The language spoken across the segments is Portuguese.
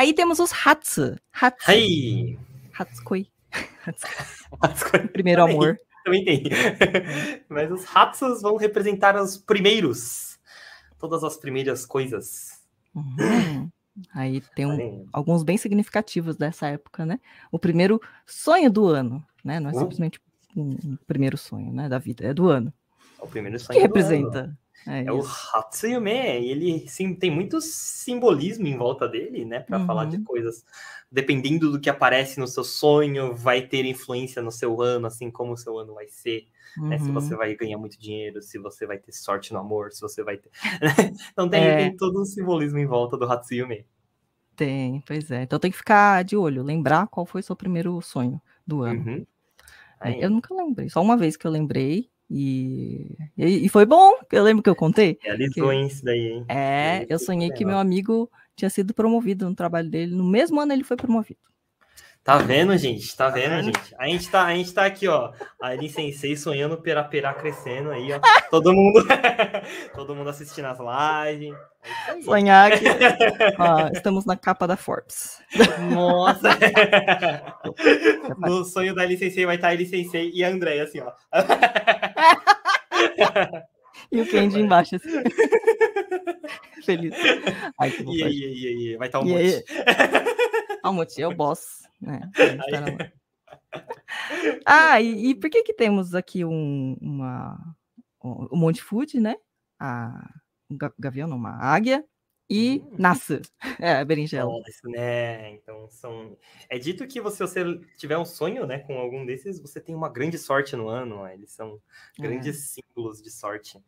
Aí temos os Hatsu. Hatsu. Ai. Hatsukoi. Hatsukoi. Primeiro também, amor. Também tem. Mas os Hatsus vão representar os primeiros. Todas as primeiras coisas. Uhum. Aí tem um, alguns bem significativos dessa época, né? O primeiro sonho do ano, né? Não é hum? simplesmente um, um primeiro sonho, né, da vida, é do ano. É o primeiro sonho que representa ano. É, é o Hatsuyume, e ele sim, tem muito simbolismo em volta dele, né, para uhum. falar de uhum. coisas. Dependendo do que aparece no seu sonho, vai ter influência no seu ano, assim como o seu ano vai ser. Uhum. Né, se você uhum. vai ganhar muito dinheiro, se você vai ter sorte no amor, se você vai ter. então tem, é. tem todo um simbolismo em volta do Hatsuyume. Tem, pois é. Então tem que ficar de olho, lembrar qual foi seu primeiro sonho do ano. Uhum. É, é eu nunca lembrei, só uma vez que eu lembrei, e, e foi bom, eu lembro que eu contei. Realizou que, isso daí, hein? É, eu sonhei que meu amigo tinha sido promovido no trabalho dele. No mesmo ano ele foi promovido. Tá vendo, gente? Tá, tá vendo, gente? A gente tá, a gente tá aqui, ó. A Ari Sensei sonhando pera pera crescendo aí, ó. Todo mundo, todo mundo assistindo as lives. É Sonhar que ó, estamos na capa da Forbes. Nossa! no sonho da Ari Sensei vai estar a Ari Sensei e a André, assim, ó e o Candy embaixo, assim. Feliz. Ai, que e, e, e, vai estar o um monte. Aí... Ah, monte, é o boss. Né? Tá ah, e, e, por que que temos aqui um, uma, um monte de food, né? A, um gavião, não, uma águia, e uhum. nasce é, a berinjela. Nossa, né? Então são. É dito que você, se você tiver um sonho, né, com algum desses, você tem uma grande sorte no ano. Né? Eles são é. grandes é. símbolos de sorte.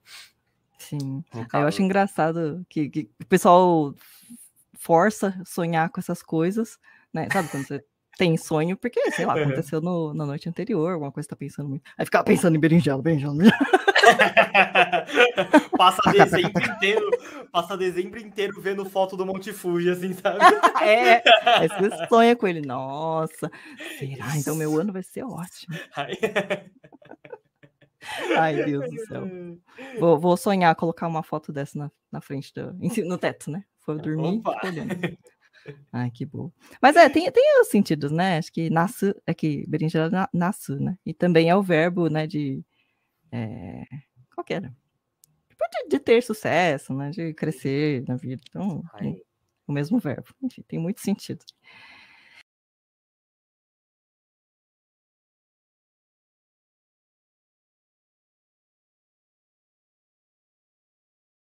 Sim. É, eu acho engraçado que, que, o pessoal força sonhar com essas coisas, né? Sabe quando você tem sonho, porque, sei lá, aconteceu no, na noite anterior, alguma coisa tá pensando muito. Aí ficava ah, pensando em berinjela, berinjela. berinjela. passa dezembro inteiro, passa dezembro inteiro vendo foto do Monte Fuji, assim, sabe? é, aí você é sonha com ele, nossa, será? Isso. Então meu ano vai ser ótimo. Ai, Ai Deus do céu. Vou, vou, sonhar colocar uma foto dessa na, na frente do. no teto, né? Foi é, dormir Opa. olhando. Ai, que bom. Mas é, tem, tem os sentidos, né? Acho que nasce, é que berinjela nasce, né? E também é o verbo, né, de é, qualquer. Tipo de, ter sucesso, né? De crescer na vida. Então, o mesmo verbo. Enfim, tem muito sentido.